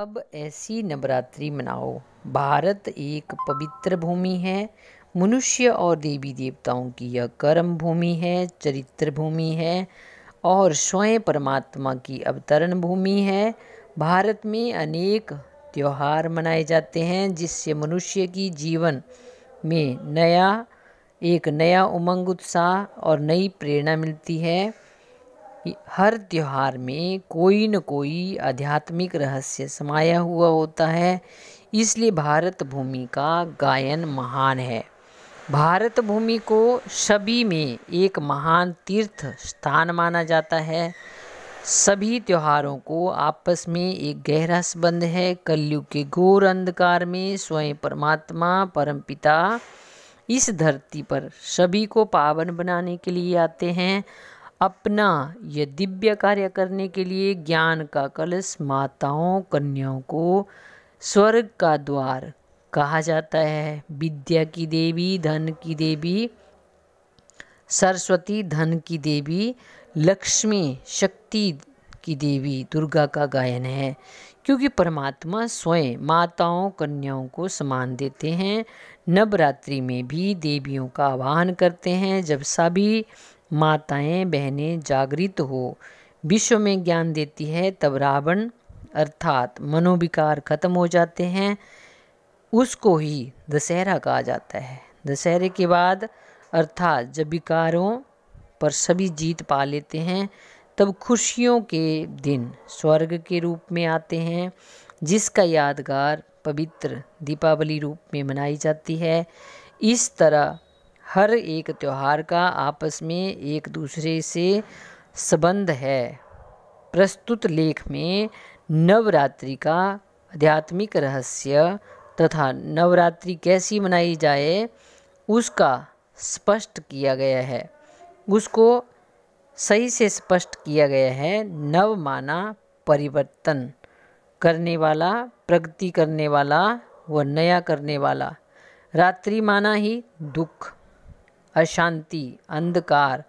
अब ऐसी नवरात्रि मनाओ भारत एक पवित्र भूमि है मनुष्य और देवी देवताओं की यह कर्म भूमि है चरित्र भूमि है और स्वयं परमात्मा की अवतरण भूमि है भारत में अनेक त्यौहार मनाए जाते हैं जिससे मनुष्य की जीवन में नया एक नया उमंग उत्साह और नई प्रेरणा मिलती है हर त्यौहार में कोई न कोई आध्यात्मिक रहस्य समाया हुआ होता है इसलिए भारत भूमि का गायन महान है भारत भूमि को सभी में एक महान तीर्थ स्थान माना जाता है सभी त्योहारों को आपस में एक गहरा संबंध है कलयुग के घोर अंधकार में स्वयं परमात्मा परमपिता इस धरती पर सभी को पावन बनाने के लिए आते हैं अपना यह दिव्य कार्य करने के लिए ज्ञान का कलश माताओं कन्याओं को स्वर्ग का द्वार कहा जाता है विद्या की देवी धन की देवी सरस्वती धन की देवी लक्ष्मी शक्ति की देवी दुर्गा का गायन है क्योंकि परमात्मा स्वयं माताओं कन्याओं को समान देते हैं नवरात्रि में भी देवियों का आवाहन करते हैं जब सभी माताएं बहनें जागृत हो विश्व में ज्ञान देती है तब रावण अर्थात मनोविकार खत्म हो जाते हैं उसको ही दशहरा कहा जाता है दशहरे के बाद अर्थात जब विकारों पर सभी जीत पा लेते हैं तब खुशियों के दिन स्वर्ग के रूप में आते हैं जिसका यादगार पवित्र दीपावली रूप में मनाई जाती है इस तरह हर एक त्यौहार का आपस में एक दूसरे से संबंध है प्रस्तुत लेख में नवरात्रि का आध्यात्मिक रहस्य तथा नवरात्रि कैसी मनाई जाए उसका स्पष्ट किया गया है उसको सही से स्पष्ट किया गया है नव माना परिवर्तन करने वाला प्रगति करने वाला व नया करने वाला रात्रि माना ही दुख अशांति अंधकार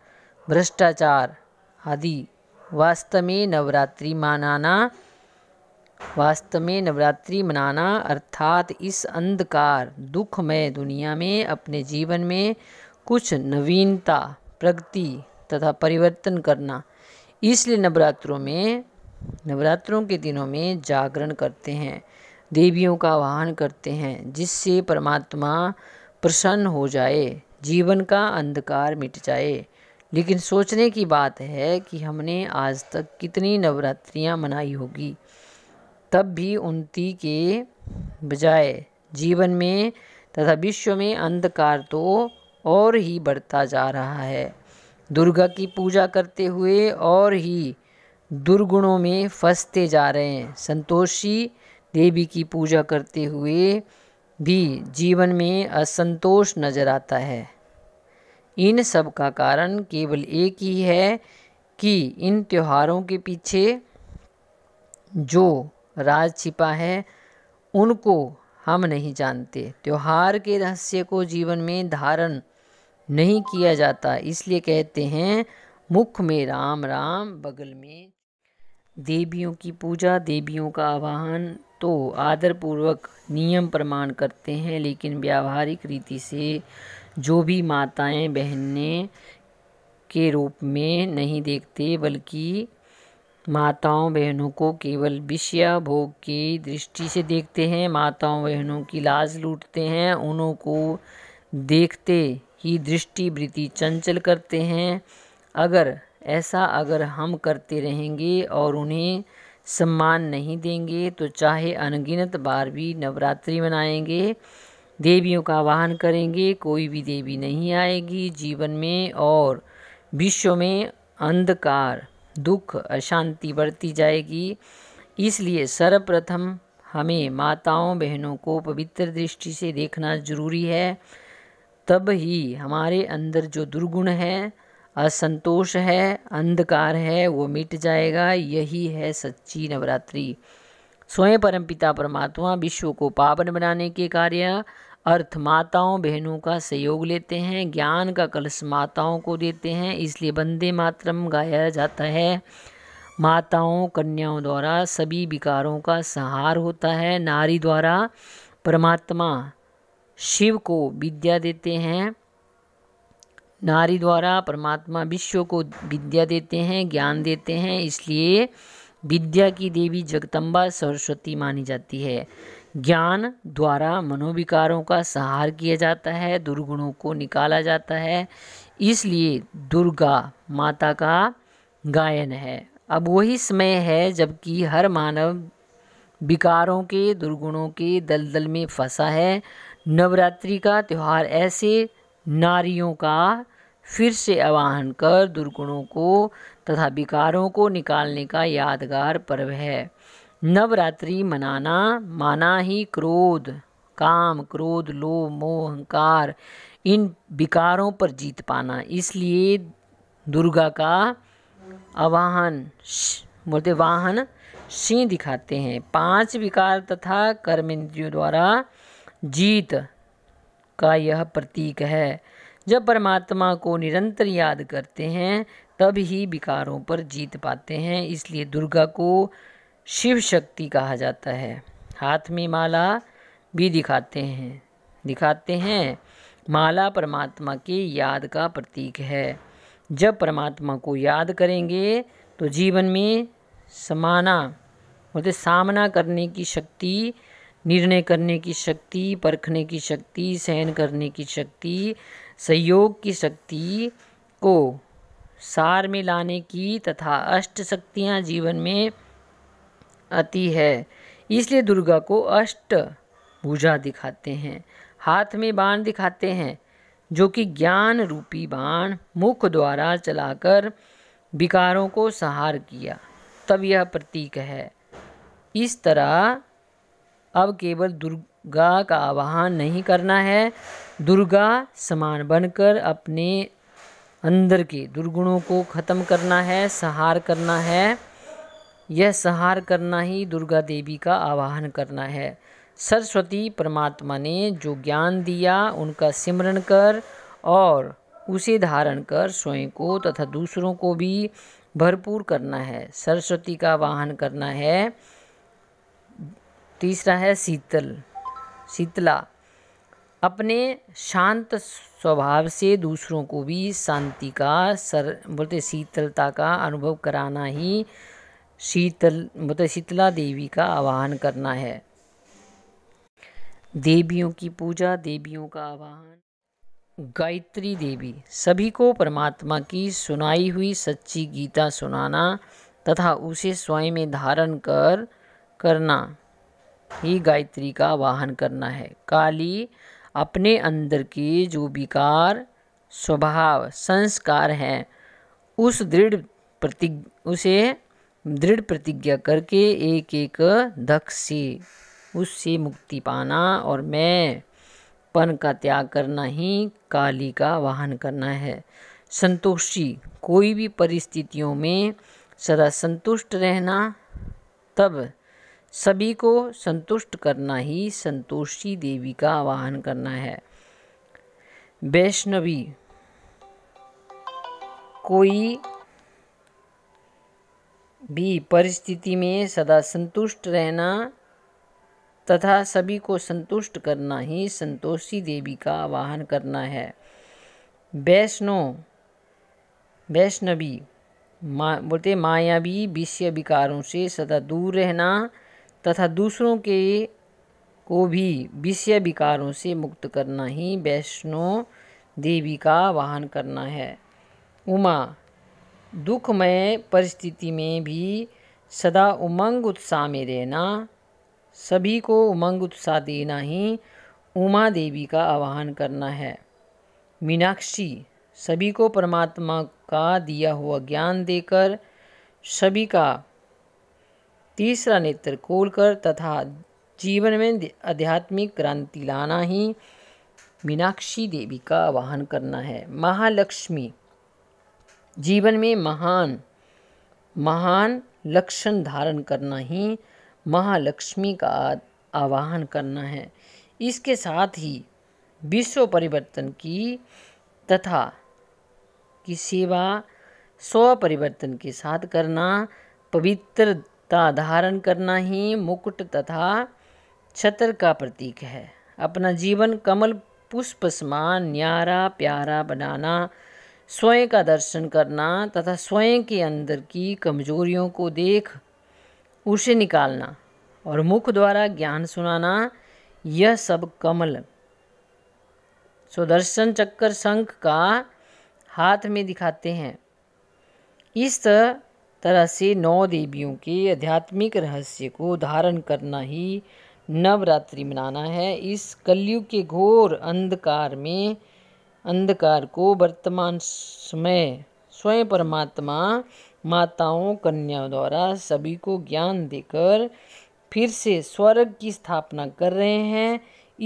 भ्रष्टाचार आदि वास्तव में नवरात्रि मनाना वास्तव में नवरात्रि मनाना अर्थात इस अंधकार दुखमय दुनिया में अपने जीवन में कुछ नवीनता प्रगति तथा परिवर्तन करना इसलिए नवरात्रों में नवरात्रों के दिनों में जागरण करते हैं देवियों का आवाहन करते हैं जिससे परमात्मा प्रसन्न हो जाए जीवन का अंधकार मिट जाए लेकिन सोचने की बात है कि हमने आज तक कितनी नवरात्रियाँ मनाई होगी तब भी उन्नति के बजाय जीवन में तथा विश्व में अंधकार तो और ही बढ़ता जा रहा है दुर्गा की पूजा करते हुए और ही दुर्गुणों में फंसते जा रहे हैं संतोषी देवी की पूजा करते हुए भी जीवन में असंतोष नजर आता है इन सब का कारण केवल एक ही है कि इन त्योहारों के पीछे जो राज छिपा है उनको हम नहीं जानते त्योहार के रहस्य को जीवन में धारण नहीं किया जाता इसलिए कहते हैं मुख में राम राम बगल में देवियों की पूजा देवियों का आवाहन तो आदरपूर्वक नियम प्रमाण करते हैं लेकिन व्यावहारिक रीति से जो भी माताएं बहनें के रूप में नहीं देखते बल्कि माताओं बहनों को केवल विषया भोग की दृष्टि से देखते हैं माताओं बहनों की लाज लूटते हैं उन्हों को देखते ही दृष्टि वृत्ति चंचल करते हैं अगर ऐसा अगर हम करते रहेंगे और उन्हें सम्मान नहीं देंगे तो चाहे अनगिनत बार भी नवरात्रि मनाएंगे देवियों का आवाहन करेंगे कोई भी देवी नहीं आएगी जीवन में और विश्व में अंधकार दुख अशांति बढ़ती जाएगी इसलिए सर्वप्रथम हमें माताओं बहनों को पवित्र दृष्टि से देखना जरूरी है तब ही हमारे अंदर जो दुर्गुण हैं असंतोष है अंधकार है वो मिट जाएगा यही है सच्ची नवरात्रि स्वयं परमपिता परमात्मा विश्व को पावन बनाने के कार्य अर्थ माताओं बहनों का सहयोग लेते हैं ज्ञान का कलश माताओं को देते हैं इसलिए वंदे मातरम गाया जाता है माताओं कन्याओं द्वारा सभी विकारों का संहार होता है नारी द्वारा परमात्मा शिव को विद्या देते हैं नारी द्वारा परमात्मा विश्व को विद्या देते हैं ज्ञान देते हैं इसलिए विद्या की देवी जगदम्बा सरस्वती मानी जाती है ज्ञान द्वारा मनोविकारों का सहार किया जाता है दुर्गुणों को निकाला जाता है इसलिए दुर्गा माता का गायन है अब वही समय है जबकि हर मानव विकारों के दुर्गुणों के दलदल में फंसा है नवरात्रि का त्यौहार ऐसे नारियों का फिर से आवाहन कर दुर्गुणों को तथा विकारों को निकालने का यादगार पर्व है नवरात्रि मनाना माना ही क्रोध काम क्रोध लोभ मोह अहंकार इन विकारों पर जीत पाना इसलिए दुर्गा का आवाहन बोलते वाहन सिंह दिखाते हैं पांच विकार तथा कर्मेंद्रियों द्वारा जीत का यह प्रतीक है जब परमात्मा को निरंतर याद करते हैं तब ही विकारों पर जीत पाते हैं इसलिए दुर्गा को शिव शक्ति कहा जाता है हाथ में माला भी दिखाते हैं दिखाते हैं माला परमात्मा के याद का प्रतीक है जब परमात्मा को याद करेंगे तो जीवन में समाना बोलते मतलब सामना करने की शक्ति निर्णय करने की शक्ति परखने की शक्ति सहन करने की शक्ति संयोग की शक्ति को सार में लाने की तथा अष्ट शक्तियाँ जीवन में आती है इसलिए दुर्गा को अष्ट भुजा दिखाते हैं हाथ में बाण दिखाते हैं जो कि ज्ञान रूपी बाण मुख द्वारा चलाकर विकारों को सहार किया तब यह प्रतीक है इस तरह अब केवल दुर्गा का आवाहन नहीं करना है दुर्गा समान बनकर अपने अंदर के दुर्गुणों को ख़त्म करना है सहार करना है यह सहार करना ही दुर्गा देवी का आवाहन करना है सरस्वती परमात्मा ने जो ज्ञान दिया उनका सिमरण कर और उसे धारण कर स्वयं को तथा दूसरों को भी भरपूर करना है सरस्वती का आवाहन करना है तीसरा है शीतल शीतला अपने शांत स्वभाव से दूसरों को भी शांति का सर बोलते शीतलता का अनुभव कराना ही शीतल बोलते शीतला देवी का आवाहन करना है देवियों की पूजा देवियों का आवाहन गायत्री देवी सभी को परमात्मा की सुनाई हुई सच्ची गीता सुनाना तथा उसे स्वयं में धारण कर करना ही गायत्री का आवाहन करना है काली अपने अंदर की जो विकार स्वभाव संस्कार हैं उस दृढ़ प्रतिज्ञ उसे दृढ़ प्रतिज्ञा करके एक एक दख से उससे मुक्ति पाना और मैं पन का त्याग करना ही काली का वाहन करना है संतोषी कोई भी परिस्थितियों में सदा संतुष्ट रहना तब सभी को संतुष्ट करना ही संतोषी देवी का आवाहन करना है वैष्णवी कोई भी परिस्थिति में सदा संतुष्ट रहना तथा सभी को संतुष्ट करना ही संतोषी देवी का आवाहन करना है वैष्णो वैष्णवी मा बोलते मायावी विषय विकारों से सदा दूर रहना तथा दूसरों के को भी विषय विकारों से मुक्त करना ही वैष्णो देवी का वाहन करना है उमा दुखमय परिस्थिति में भी सदा उमंग उत्साह में रहना सभी को उमंग उत्साह देना ही उमा देवी का आवाहन करना है मीनाक्षी सभी को परमात्मा का दिया हुआ ज्ञान देकर सभी का तीसरा नेत्र खोलकर तथा जीवन में आध्यात्मिक क्रांति लाना ही मीनाक्षी देवी का आवाहन करना है महालक्ष्मी जीवन में महान महान लक्षण धारण करना ही महालक्ष्मी का आवाहन करना है इसके साथ ही विश्व परिवर्तन की तथा की सेवा स्व परिवर्तन के साथ करना पवित्र का धारण करना ही मुकुट तथा छत्र का प्रतीक है अपना जीवन कमल पुष्प समान न्यारा प्यारा बनाना स्वयं का दर्शन करना तथा स्वयं के अंदर की कमजोरियों को देख उसे निकालना और मुख द्वारा ज्ञान सुनाना यह सब कमल सुदर्शन चक्कर शंख का हाथ में दिखाते हैं इस तरह से नौ देवियों के आध्यात्मिक रहस्य को धारण करना ही नवरात्रि मनाना है इस कलयुग के घोर अंधकार में अंधकार को वर्तमान समय स्वयं परमात्मा माताओं कन्याओं द्वारा सभी को ज्ञान देकर फिर से स्वर्ग की स्थापना कर रहे हैं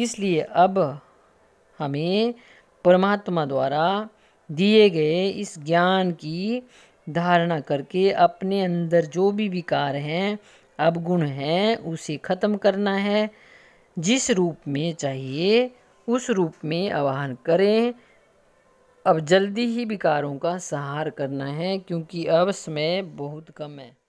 इसलिए अब हमें परमात्मा द्वारा दिए गए इस ज्ञान की धारणा करके अपने अंदर जो भी विकार हैं अवगुण हैं उसे ख़त्म करना है जिस रूप में चाहिए उस रूप में आवाहन करें अब जल्दी ही विकारों का सहार करना है क्योंकि अब समय बहुत कम है